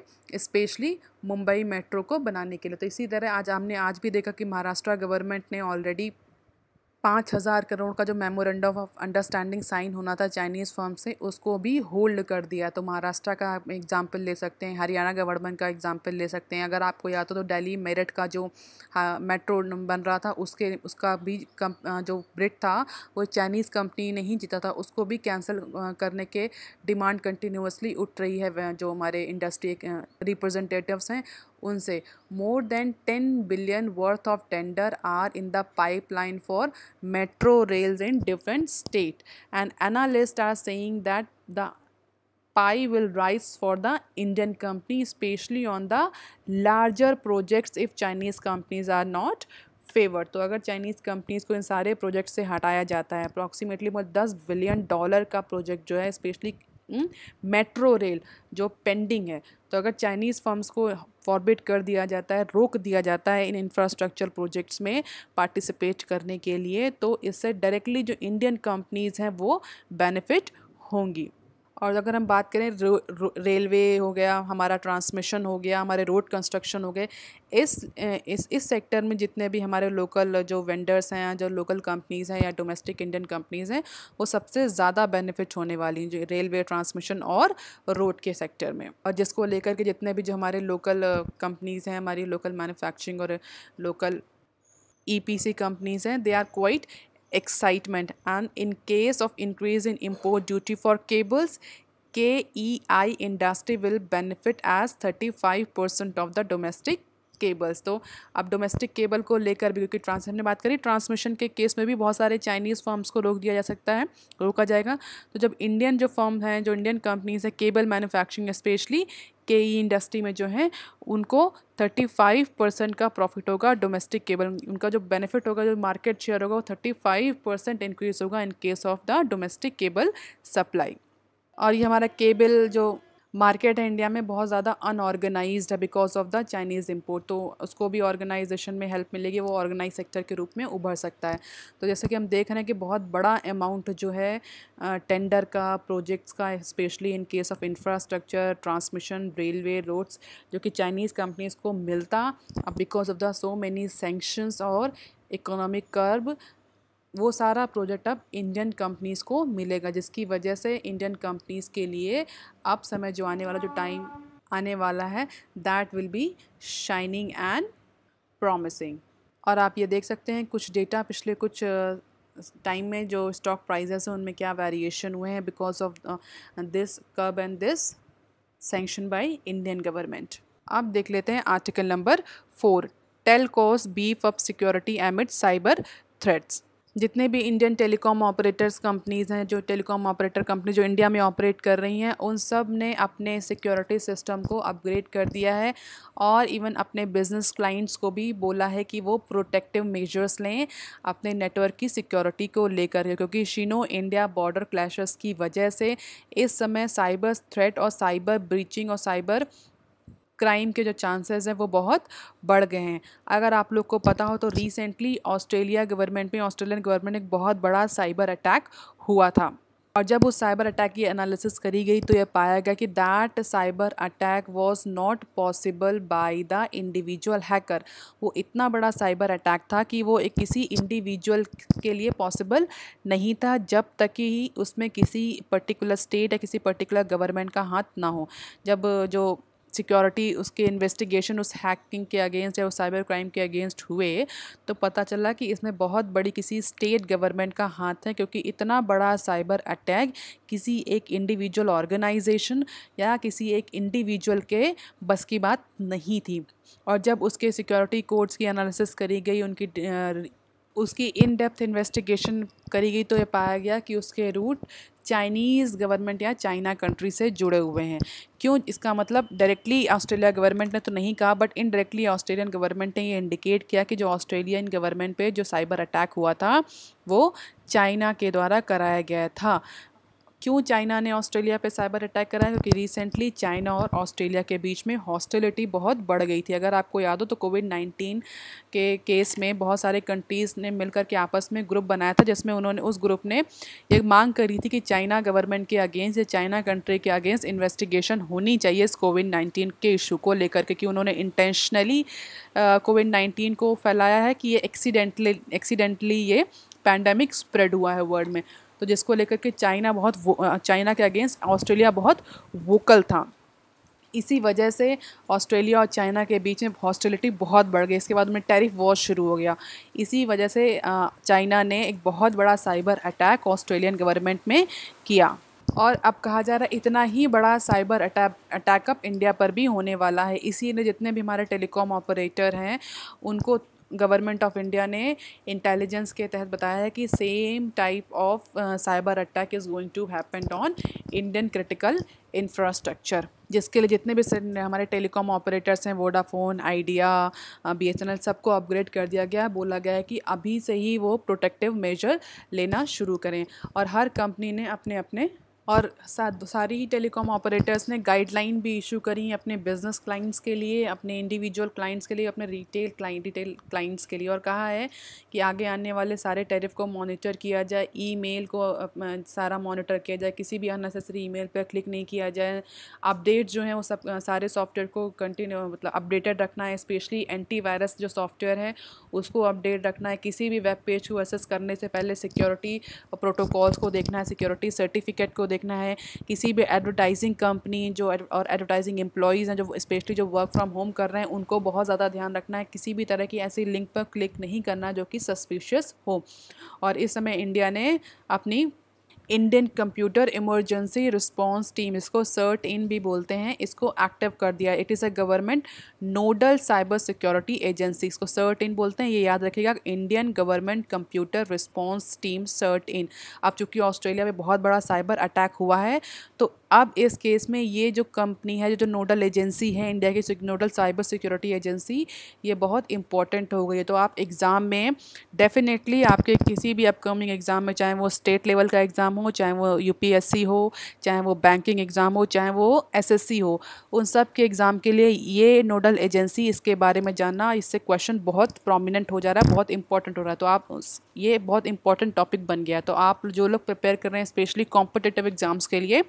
स्पेशली मुंबई मेट्रो को बनाने के लिए तो इसी तरह आज हमने आज भी देखा कि महाराष्ट्र गवर्नमेंट ने ऑलरेडी पाँच हज़ार करोड़ का जो मेमोरेंडम ऑफ अंडरस्टैंडिंग साइन होना था चाइनीज़ फर्म से उसको भी होल्ड कर दिया तो महाराष्ट्र का एग्ज़ाम्पल ले सकते हैं हरियाणा गवर्नमेंट का एग्ज़ाम्पल ले सकते हैं अगर आपको याद हो तो दिल्ली मेरठ का जो मेट्रो बन रहा था उसके उसका भी कम जो ब्रिट था वो चाइनीज़ कंपनी ने ही जीता था उसको भी कैंसिल करने के डिमांड कंटिन्यूसली उठ रही है जो हमारे इंडस्ट्री रिप्रजेंटेटिवस हैं उनसे more than ten billion worth of tender are in the pipeline for metro rails in different state and analyst are saying that the pie will rise for the Indian company specially on the larger projects if Chinese companies are not favour तो अगर Chinese companies को इन सारे project से हटाया जाता है approximately मतलब दस बिलियन डॉलर का प्रोजेक्ट जो है स्पेशली मेट्रो रेल जो पेंडिंग है तो अगर चाइनीज़ फर्म्स को फॉरबिट कर दिया जाता है रोक दिया जाता है इन इंफ्रास्ट्रक्चर प्रोजेक्ट्स में पार्टिसिपेट करने के लिए तो इससे डायरेक्टली जो इंडियन कंपनीज़ हैं वो बेनिफिट होंगी और अगर हम बात करें रेलवे हो गया हमारा ट्रांसमिशन हो गया हमारे रोड कंस्ट्रक्शन हो गए इस इस इस सेक्टर में जितने भी हमारे लोकल जो वेंडर्स हैं या जो लोकल कंपनीज़ हैं या डोमेस्टिक इंडियन कंपनीज़ हैं वो सबसे ज़्यादा बेनिफिट होने वाली हैं जो रेलवे ट्रांसमिशन और रोड के सेक्टर में और जिसको लेकर के जितने भी जो हमारे लोकल कंपनीज़ हैं हमारी लोकल मैनुफैक्चरिंग और local E P C companies हैं they are quite excitement and in case of increase in import duty for cables KEI industry will benefit as 35% of the domestic cables तो अब domestic cable को लेकर भी क्योंकि trans हमने बात करी ट्रांसमिशन के केस में भी बहुत सारे चाइनीज़ फॉर्म्स को रोक दिया जा सकता है रोका जाएगा तो जब इंडियन जो फॉर्म हैं जो इंडियन कंपनीज हैं केबल मैन्युफैक्चरिंग स्पेशली के ई इंडस्ट्री में जो है उनको 35 परसेंट का प्रॉफिट होगा डोमेस्टिक केबल उनका जो बेनिफिट होगा जो मार्केट शेयर होगा वो 35 परसेंट इंक्रीज होगा in case of the domestic cable supply और ये हमारा केबल जो मार्केट है इंडिया में बहुत ज़्यादा अनऑर्गेनाइज है because of the Chinese import तो उसको भी ऑर्गेनाइजेशन में हेल्प मिलेगी वो ऑर्गेनाइज सेक्टर के रूप में उभर सकता है तो जैसे कि हम देख रहे हैं कि बहुत बड़ा अमाउंट जो है टेंडर का प्रोजेक्ट्स का specially in case of infrastructure transmission railway roads जो कि चाइनीज़ कंपनीज़ को मिलता अब because of the so many sanctions और इकोनॉमिक कर्ब वो सारा प्रोजेक्ट अब इंडियन कंपनीज़ को मिलेगा जिसकी वजह से इंडियन कंपनीज़ के लिए अब समय जो आने वाला जो टाइम आने वाला है that will be shining and promising और आप ये देख सकते हैं कुछ डेटा पिछले कुछ टाइम में जो स्टॉक प्राइजेस हैं उनमें क्या वेरिएशन हुए हैं because of this curb and this sanction by Indian government अब देख लेते हैं article number four telcos beef up security amid cyber threats जितने भी इंडियन टेलीकॉम ऑपरेटर्स कंपनीज़ हैं जो टेलीकॉम ऑपरेटर कंपनी जो इंडिया में ऑपरेट कर रही हैं उन सब ने अपने सिक्योरिटी सिस्टम को अपग्रेड कर दिया है और इवन अपने बिजनेस क्लाइंट्स को भी बोला है कि वो प्रोटेक्टिव मेजर्स लें अपने नेटवर्क की सिक्योरिटी को लेकर क्योंकि शीनो इंडिया बॉर्डर क्लैश की वजह से इस समय साइबर थ्रेट और साइबर ब्रीचिंग और साइबर क्राइम के जो चांसेस हैं वो बहुत बढ़ गए हैं अगर आप लोग को पता हो तो रिसेंटली ऑस्ट्रेलिया गवर्नमेंट में ऑस्ट्रेलियन गवर्नमेंट एक बहुत बड़ा साइबर अटैक हुआ था और जब उस साइबर अटैक की एनालिसिस करी गई तो यह पाया गया कि that cyber attack was not possible by the individual hacker वो इतना बड़ा साइबर अटैक था कि वो एक किसी इंडिविजुअल के लिए पॉसिबल नहीं था जब तक कि उसमें किसी पर्टिकुलर स्टेट या किसी पर्टिकुलर गवर्नमेंट का हाथ ना हो जब जो सिक्योरिटी उसके इन्वेस्टिगेशन उस हैकिंग के अगेंस्ट या उस साइबर क्राइम के अगेंस्ट हुए तो पता चला कि इसमें बहुत बड़ी किसी स्टेट गवर्नमेंट का हाथ है क्योंकि इतना बड़ा साइबर अटैक किसी एक इंडिविजुअल ऑर्गेनाइजेशन या किसी एक इंडिविजुअल के बस की बात नहीं थी और जब उसके सिक्योरिटी कोड्स की एनालिसिस करी गई उनकी उसकी इन डेप्थ इन्वेस्टिगेशन करी गई तो ये पाया गया कि उसके रूट चाइनीज़ गवर्नमेंट या चाइना कंट्री से जुड़े हुए हैं क्यों इसका मतलब डायरेक्टली ऑस्ट्रेलिया गवर्नमेंट ने तो नहीं कहा बट इनडायरेक्टली ऑस्ट्रेलियन गवर्नमेंट ने ये इंडिकेट किया कि जो ऑस्ट्रेलियन गवर्नमेंट पे जो साइबर अटैक हुआ था वो चाइना के द्वारा कराया गया था क्यों चाइना ने ऑस्ट्रेलिया पे साइबर अटैक करा है क्योंकि रिसेंटली चाइना और ऑस्ट्रेलिया के बीच में हॉस्टिलिटी बहुत बढ़ गई थी अगर आपको याद हो तो कोविड नाइन्टीन के केस में बहुत सारे कंट्रीज़ ने मिलकर के आपस में ग्रुप बनाया था जिसमें उन्होंने उस ग्रुप ने ये मांग करी थी कि चाइना गवर्नमेंट के अगेंस्ट या चाइना कंट्री के अगेंस्ट इन्वेस्टिगेशन होनी चाहिए इस कोविड नाइन्टीन के इशू को लेकर के कि उन्होंने इंटेंशनली कोविड नाइन्टीन को फैलाया है कि ये एक्सीडेंटली एक्सीडेंटली ये पैंडमिक स्प्रेड हुआ है वर्ल्ड में तो जिसको लेकर के चाइना बहुत चाइना के अगेंस्ट ऑस्ट्रेलिया बहुत वोकल था इसी वजह से ऑस्ट्रेलिया और चाइना के बीच में हॉस्टिलिटी बहुत बढ़ गई इसके बाद में टैरिफ वॉर शुरू हो गया इसी वजह से चाइना ने एक बहुत बड़ा साइबर अटैक ऑस्ट्रेलियन गवर्नमेंट में किया और अब कहा जा रहा है इतना ही बड़ा साइबर अटैक अटैकअप इंडिया पर भी होने वाला है इसी ने जितने भी हमारे टेलीकॉम ऑपरेटर हैं उनको गवर्नमेंट ऑफ इंडिया ने इंटेलिजेंस के तहत बताया है कि same type of cyber attack is going to happen on Indian critical infrastructure जिसके लिए जितने भी हमारे टेलीकॉम ऑपरेटर्स हैं Vodafone Idea B S N L सबको अपग्रेड कर दिया गया बोला गया है कि अभी से ही वो प्रोटेक्टिव मेजर लेना शुरू करें और हर कंपनी ने अपने अपने और सारी ही टेलीकॉम ऑपरेटर्स ने गाइडलाइन भी इशू करी हैं अपने बिजनेस क्लाइंट्स के लिए अपने इंडिविजुअल क्लाइंट्स के लिए अपने रिटेल क्लाइंट रिटेल क्लाइंट्स के लिए और कहा है कि आगे आने वाले सारे टैरिफ को मॉनिटर किया जाए ईमेल को सारा मॉनिटर किया जाए किसी भी अननेसेसरी ईमेल पर क्लिक नहीं किया जाए अपडेट जो है वो सब सारे सॉफ्टवेयर को कंटिन्यू मतलब अपडेटेड रखना है स्पेशली एंटी वायरस जो सॉफ्टवेयर है उसको अपडेट रखना है किसी भी वेब पेज को एसेस करने से पहले सिक्योरिटी प्रोटोकॉल्स को देखना है सिक्योरिटी सर्टिफिकेट को देखना देखना है किसी भी एडवर्टाइजिंग कंपनी जो और एडवर्टाइजिंग एम्प्लॉयज़ हैं जो स्पेशली जो वर्क फ्रॉम होम कर रहे हैं उनको बहुत ज़्यादा ध्यान रखना है किसी भी तरह की ऐसी लिंक पर क्लिक नहीं करना जो कि सस्पिशियस हो और इस समय इंडिया ने अपनी Indian computer emergency response team इसको सर्ट इन भी बोलते हैं इसको एक्टिव कर दिया it is a government nodal cyber security agency इसको सर्ट इन बोलते हैं ये याद रखिएगा Indian government computer response team CERT In अब चूंकि ऑस्ट्रेलिया में बहुत बड़ा साइबर अटैक हुआ है तो अब इस केस में ये जो कंपनी है जो जो नोडल एजेंसी है इंडिया की नोडल साइबर सिक्योरिटी एजेंसी ये बहुत इंपॉर्टेंट हो गई है तो आप एग्ज़ाम में डेफिनेटली आपके किसी भी अपकमिंग एग्ज़ाम में चाहे वो स्टेट लेवल का एग्ज़ाम हो चाहे वो यूपीएससी हो चाहे वो बैंकिंग एग्ज़ाम हो चाहे वो एस हो उन सब के एग्ज़ाम के लिए ये नोडल एजेंसी इसके बारे में जानना इससे क्वेश्चन बहुत प्रोमिनेंट हो जा रहा है बहुत इंपॉर्टेंट हो रहा है तो आप ये बहुत इंपॉर्टेंट टॉपिक बन गया तो आप जो लोग प्रिपेयर कर रहे हैं स्पेशली कॉम्पिटेटिव एग्ज़ाम्स के लिए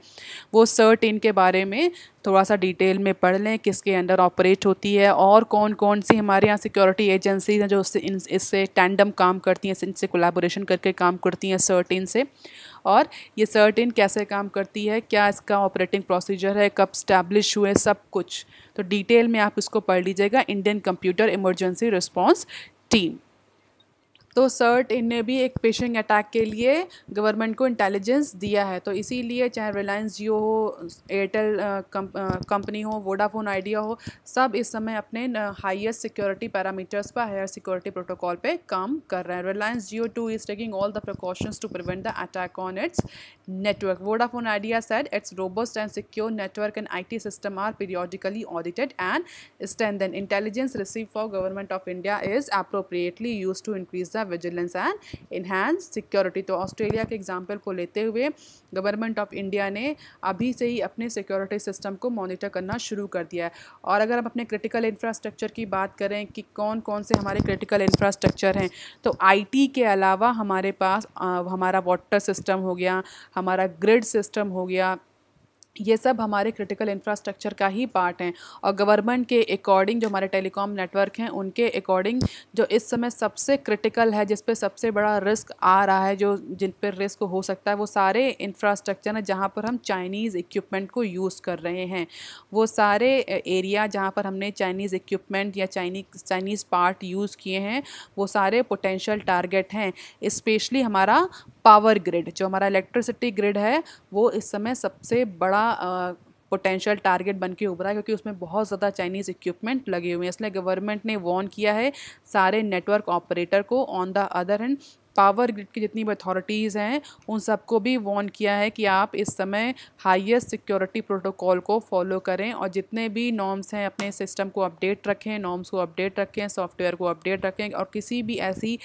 वो वो सर्ट इन के बारे में थोड़ा सा डिटेल में पढ़ लें किसके अंडर ऑपरेट होती है और कौन कौन सी हमारे यहाँ सिक्योरिटी एजेंसीज हैं जो उससे इन इससे टैंडम काम करती हैं इनसे कोलाबोरेशन करके काम करती हैं सर्ट इन से और ये सर्ट इन कैसे काम करती है क्या इसका ऑपरेटिंग प्रोसीजर है कब स्टैब्लिश हुए सब कुछ तो डिटेल में आप इसको पढ़ लीजिएगा Indian computer emergency response team तो सर्ट ने भी एक पेशिंग अटैक के लिए गवर्नमेंट को इंटेलिजेंस दिया है तो इसीलिए चाहे रिलायंस जियो हो एयरटेल कंपनी हो वोडाफोन आइडिया हो सब इस समय अपने हाईएस्ट सिक्योरिटी पैरामीटर्स पर हायर सिक्योरिटी प्रोटोकॉल पे काम कर रहे हैं Reliance Jio too is taking all the precautions to prevent the attack on its network Vodafone Idea said its robust and secure network and I T system are periodically audited and stand intelligence receive for government of India is appropriately use to increase the vigilance and enhance security तो Australia के example को लेते हुए government of India ने अभी से ही अपने security system को मॉनिटर करना शुरू कर दिया है और अगर हम अपने क्रिटिकल इंफ्रास्ट्रक्चर की बात करें कि कौन कौन से हमारे क्रिटिकल इंफ्रास्ट्रक्चर हैं तो आई के अलावा हमारे पास आ, हमारा वाटर सिस्टम हो गया हमारा ग्रिड सिस्टम हो गया ये सब हमारे क्रिटिकल इंफ्रास्ट्रक्चर का ही पार्ट हैं और गवर्नमेंट के अकॉर्डिंग जो हमारे टेलीकॉम नेटवर्क हैं उनके अकॉर्डिंग जो इस समय सबसे क्रिटिकल है जिस पर सबसे बड़ा रिस्क आ रहा है जो जिन पर रिस्क हो सकता है वो सारे इंफ्रास्ट्रक्चर हैं जहाँ पर हम चाइनीज़ इक्विपमेंट को यूज़ कर रहे हैं वो सारे एरिया जहाँ पर हमने चाइनीज़ इक्विपमेंट या चाइनीज चाइनीज़ पार्ट यूज़ किए हैं वो सारे पोटेंशियल टारगेट हैं इस्पेशली हमारा पावर ग्रिड जो हमारा इलेक्ट्रिसिटी ग्रिड है वो इस समय सबसे बड़ा बड़ा पोटेंशियल टारगेट बन के उभरा क्योंकि उसमें बहुत ज़्यादा चाइनीज़ इक्विपमेंट लगे हुए हैं इसलिए गवर्नमेंट ने वॉर्न किया है सारे नेटवर्क ऑपरेटर को on the other hand power grid की जितनी भी अथॉरिटीज़ हैं उन सबको भी वॉर्न किया है कि आप इस समय हाईएस्ट सिक्योरिटी प्रोटोकॉल को फॉलो करें और जितने भी नॉर्म्स हैं अपने सिस्टम को अपडेट रखें नॉर्म्स को अपडेट रखें सॉफ्टवेयर को अपडेट रखें और किसी भी ऐसी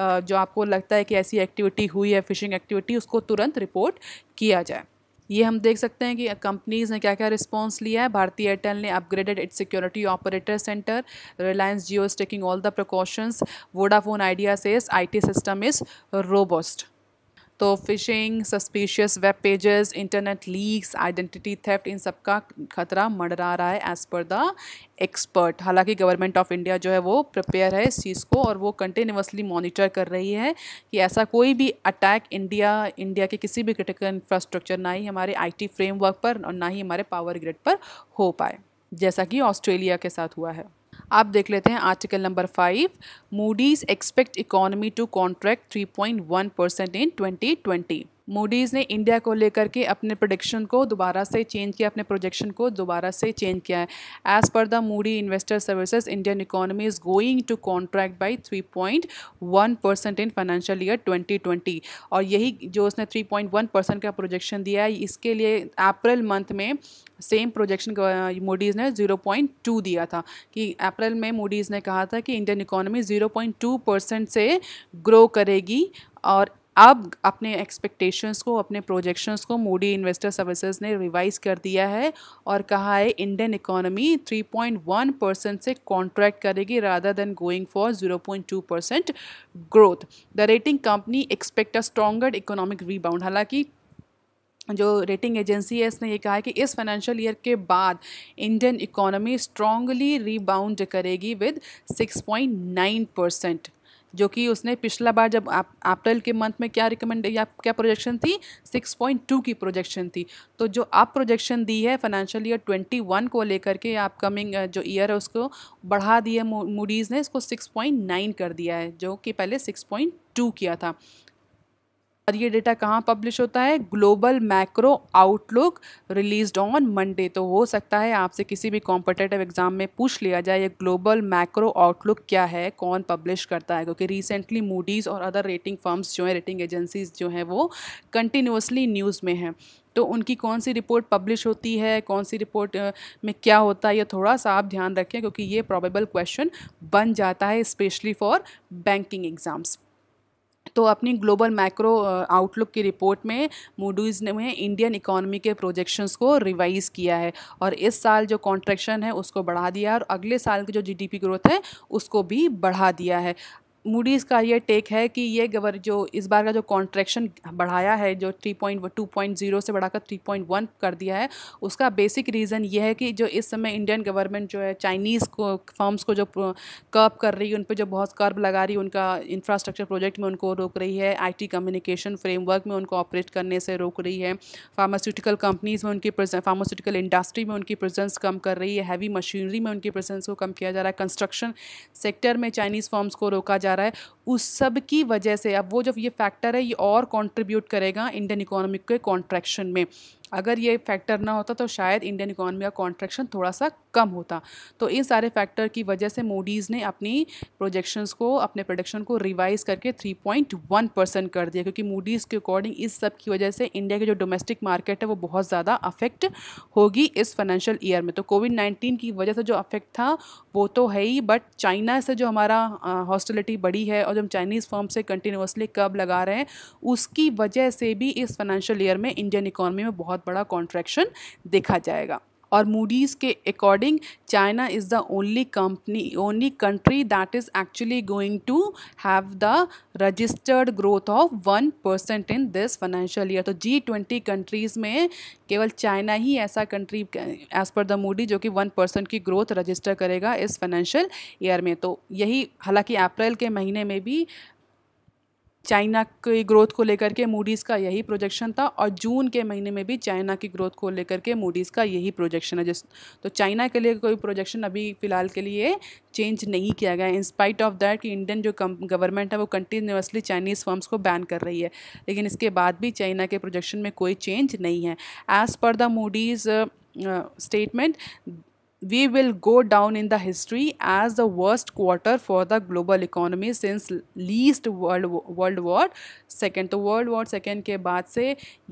जो आपको लगता है कि ऐसी एक्टिविटी हुई है फिशिंग एक्टिविटी उसको तुरंत रिपोर्ट किया जाए ये हम देख सकते हैं कि कंपनीज़ ने क्या क्या रिस्पॉन्स लिया है भारतीय एयरटेल ने upgraded its security operator centre Reliance Jio is taking all the precautions Vodafone Idea says I T system is robust तो phishing suspicious web pages internet leaks identity theft इन सब का खतरा मंडरा रहा है एज़ पर द एक्सपर्ट हालांकि government of India जो है वो प्रिपेयर है इस चीज़ को और वो कंटिन्यूसली मॉनिटर कर रही है कि ऐसा कोई भी अटैक इंडिया इंडिया के किसी भी क्रिटिकल इंफ्रास्ट्रक्चर ना ही हमारे आईटी फ्रेमवर्क पर और ना ही हमारे पावर ग्रिड पर हो पाए जैसा कि ऑस्ट्रेलिया के साथ हुआ है आप देख लेते हैं article number five Moody's expect economy to contract 3.1 percent in 2020 Moody's ने इंडिया को लेकर के अपने प्रोडिक्शन को दोबारा से चेंज किया अपने प्रोजेक्शन को दोबारा से चेंज किया है as per the Moody investor services Indian economy is going to contract by three point one percent in financial year twenty twenty और यही जो उसने थ्री पॉइंट वन परसेंट का प्रोजेक्शन दिया है इसके लिए अप्रैल मंथ में सेम प्रोजेक्शन मूडीज़ ने 0.2 दिया था कि अप्रैल में मूडीज़ ने कहा था कि इंडियन इकोनॉमी 0.2 परसेंट से ग्रो करेगी और अब अपने एक्सपेक्टेशंस को अपने प्रोजेक्शंस को मूडी इन्वेस्टर सर्विसेज ने रिवाइज कर दिया है और कहा है इंडियन इकोनॉमी 3.1 परसेंट से कॉन्ट्रैक्ट करेगी rather than going for 0.2 percent growth the rating company expect a stronger economic rebound हालांकि जो रेटिंग एजेंसी है इसने ये कहा है कि इस फाइनेंशियल ईयर के बाद इंडियन इकोनॉमी स्ट्रांगली रीबाउंड करेगी विद 6.9 परसेंट जो कि उसने पिछला बार जब आप अप्रैल के मंथ में क्या रिकमेंड या क्या प्रोजेक्शन थी 6.2 की प्रोजेक्शन थी तो जो आप प्रोजेक्शन दी है फाइनेंशियल ईयर 21 को लेकर के अपकमिंग जो ईयर है उसको बढ़ा दिए है मूडीज़ ने इसको 6.9 कर दिया है जो कि पहले 6.2 किया था और ये डेटा कहाँ पब्लिश होता है global macro outlook release on Monday तो हो सकता है आपसे किसी भी कॉम्पिटेटिव एग्ज़ाम में पूछ लिया जाए ये ग्लोबल मैक्रो आउटलुक क्या है कौन पब्लिश करता है क्योंकि रिसेंटली मूडीज़ और अदर रेटिंग फर्म्स जो हैं रेटिंग एजेंसीज़ जो हैं वो कंटिन्यूसली न्यूज़ में हैं तो उनकी कौन सी रिपोर्ट पब्लिश होती है कौन सी रिपोर्ट में क्या होता है ये थोड़ा सा आप ध्यान रखें क्योंकि ये प्रॉबेबल क्वेश्चन बन जाता है स्पेशली फॉर बैंकिंग एग्ज़ाम्स तो अपनी ग्लोबल मैक्रो आउटलुक की रिपोर्ट में मूडूज ने इंडियन इकोनॉमी के प्रोजेक्शंस को रिवाइज़ किया है और इस साल जो कॉन्ट्रेक्शन है उसको बढ़ा दिया और अगले साल की जो जीडीपी ग्रोथ है उसको भी बढ़ा दिया है मूडीज़ का ये टेक है कि ये गवर जो इस बार का जो कॉन्ट्रैक्शन बढ़ाया है जो three point two point zero से बढ़ाकर थ्री पॉइंट वन कर दिया है उसका बेसिक रीज़न ये है कि जो इस समय इंडियन गवर्नमेंट जो है चाइनीज़ को फर्म्स को जो कर्ब कर रही है उन पर जो बहुत कर्ब लगा रही है उनका इंफ्रास्ट्रक्चर प्रोजेक्ट में उनको रोक रही है आई कम्युनिकेशन फ्रेमवर्क में उनको ऑपरेट करने से रोक रही है फार्मास्यूटिकल कंपनीज़ में उनकी फार्मास्यूटिकल इंडस्ट्री में उनकी प्रेजेंस कम कर रही है हैवी मशीनरी में उनकी प्रेजेंस को कम किया जा रहा है कंस्ट्रक्शन सेक्टर में चाइनीज़ फर्म्स को रोका जा जा रहा है उस सब की वजह से अब वो जब ये फैक्टर है ये और कंट्रीब्यूट करेगा इंडियन इकोनॉमिक के कॉन्ट्रैक्शन में अगर ये फैक्टर ना होता तो शायद इंडियन इकोनॉमी का कॉन्ट्रैक्शन थोड़ा सा कम होता तो इन सारे फैक्टर की वजह से मूडीज़ ने अपनी प्रोजेक्शंस को अपने प्रोडक्शन को रिवाइज करके 3.1 परसेंट कर दिया क्योंकि मूडीज़ के अकॉर्डिंग इस सब की वजह से इंडिया की जो डोमेस्टिक मार्केट है वो बहुत ज़्यादा अफेक्ट होगी इस फाइनेंशियल ईयर में तो कोविड नाइन्टीन की वजह से जो अफेक्ट था वो तो है ही बट चाइना से जो हमारा हॉस्टिलिटी बढ़ी है और जो हम चाइनीज़ फॉर्म से कंटिन्यूसली कब लगा रहे हैं उसकी वजह से भी इस फाइनेंशियल ईयर में इंडियन इकॉनमी में बहुत बहुत बड़ा कॉन्ट्रैक्शन देखा जाएगा और मूडीज़ के according China is the only company only country that is actually going to have the registered growth of one percent in this financial year तो जी ट्वेंटी कंट्रीज़ में केवल चाइना ही ऐसा country as per the Moody जो कि one percent की growth register करेगा इस फाइनेंशियल ईयर में तो यही हालांकि अप्रैल के महीने में भी चाइना की ग्रोथ को लेकर के मूडीज़ का यही प्रोजेक्शन था और जून के महीने में भी चाइना की ग्रोथ को लेकर के मूडीज़ का यही प्रोजेक्शन है जिस तो चाइना के लिए कोई प्रोजेक्शन अभी फ़िलहाल के लिए चेंज नहीं किया गया इन स्पाइट ऑफ दैट कि इंडियन जो कम गवर्नमेंट है वो कंटिन्यूसली चाइनीज़ फर्म्स को बैन कर रही है लेकिन इसके बाद भी चाइना के प्रोजेक्शन में कोई चेंज नहीं है as per the Moody's statement we will go down in the history as the worst quarter for the global economy since least world world war second to world war second ke baad se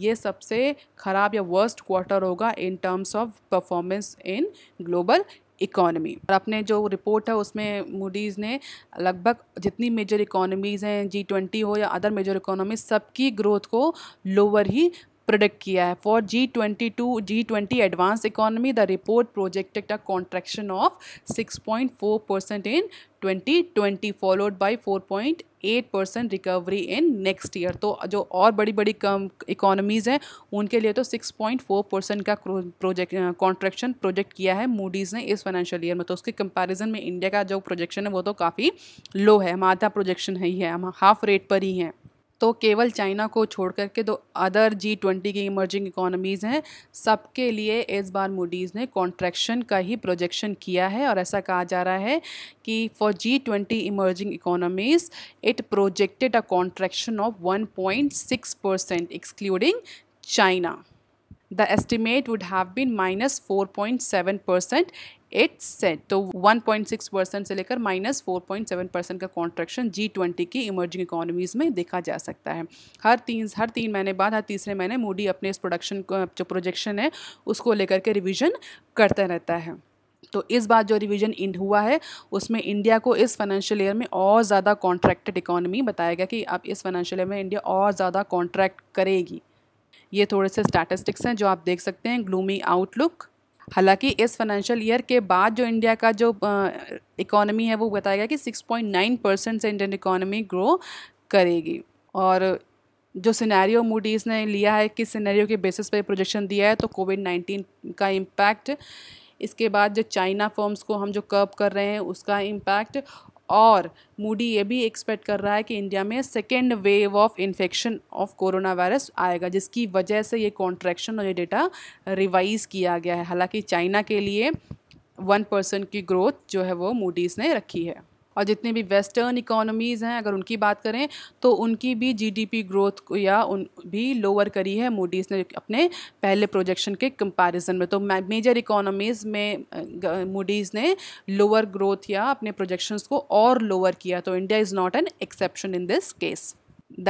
ye sabse kharab ya worst quarter hoga in terms of performance in global economy और अपने जो report है उसमें Moody's ने लगभग जितनी major economies हैं जी twenty हो या अदर मेजर इकोनॉमी सबकी ग्रोथ को लोअर ही प्रोडक्ट किया है for G twenty to G twenty advanced economy the report projected a contraction of six point four percent in twenty twenty followed by four point eight percent recovery in next year तो जो और बड़ी बड़ी कम economies हैं उनके लिए तो six point four percent का प्रोजेक्ट कॉन्ट्रेक्शन प्रोजेक्ट किया है मूडीज़ ने इस फाइनेंशियल ईयर में तो उसके कंपेरिजन में इंडिया का जो प्रोजेक्शन है वो तो काफ़ी लो है हम आधा प्रोजेक्शन है ही है हम हाफ रेट पर ही हैं तो केवल चाइना को छोड़ के दो अदर जी ट्वेंटी की इमर्जिंग इकोनॉमीज़ हैं सबके लिए इस बार मूडीज़ ने कॉन्ट्रैक्शन का ही प्रोजेक्शन किया है और ऐसा कहा जा रहा है कि for G twenty emerging economies it projected a contraction of one point six percent excluding China the estimate would have been minus four point seven percent at set तो 1.6 परसेंट से लेकर माइनस फोर परसेंट का contraction G twenty की emerging economies में देखा जा सकता है हर तीन हर तीन महीने बाद हर तीसरे महीने मोडी अपने इस प्रोडक्शन जो प्रोजेक्शन है उसको लेकर के रिविज़न करता रहता है तो इस बार जो रिवीजन इंड हुआ है उसमें इंडिया को इस फाइनेंशियल ईयर में और ज़्यादा कॉन्ट्रैक्टेड इकोनॉमी बताया गया कि अब इस फाइनेंशियल ईयर में इंडिया और ज़्यादा कॉन्ट्रैक्ट करेगी ये थोड़े से स्टैटिस्टिक्स हैं जो आप देख सकते हैं ग्लूमी आउटलुक हालांकि इस फाइनेंशियल ईयर के बाद जो इंडिया का जो इकोनॉमी है वो बताया गया कि 6.9 परसेंट से इंडियन इकोनॉमी ग्रो करेगी और जो सिनेरियो मूडीज़ ने लिया है किस सिनेरियो के बेसिस पर प्रोजेक्शन दिया है तो कोविड नाइन्टीन का इम्पैक्ट इसके बाद जो चाइना फर्म्स को हम जो कर्व कर रहे हैं उसका इम्पैक्ट और मूडी ये भी एक्सपेक्ट कर रहा है कि इंडिया में second wave of infection of corona virus आएगा जिसकी वजह से ये कॉन्ट्रैक्शन और ये डेटा रिवाइज किया गया है हालांकि चाइना के लिए वन परसेंट की ग्रोथ जो है वो मूडीज़ ने रखी है और जितने भी वेस्टर्न इकोनॉमीज़ हैं अगर उनकी बात करें तो उनकी भी जीडीपी ग्रोथ को या उन भी लोअर करी है मूडीज़ ने अपने पहले प्रोजेक्शन के कंपैरिजन में तो मेजर इकोनॉमीज़ में मूडीज़ ने लोअर ग्रोथ या अपने प्रोजेक्शंस को और लोअर किया तो India is not an exception in this case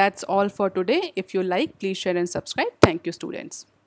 that's all for today if you like please share and subscribe thank you students